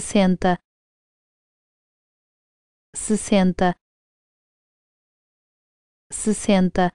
sessenta, sessenta, sessenta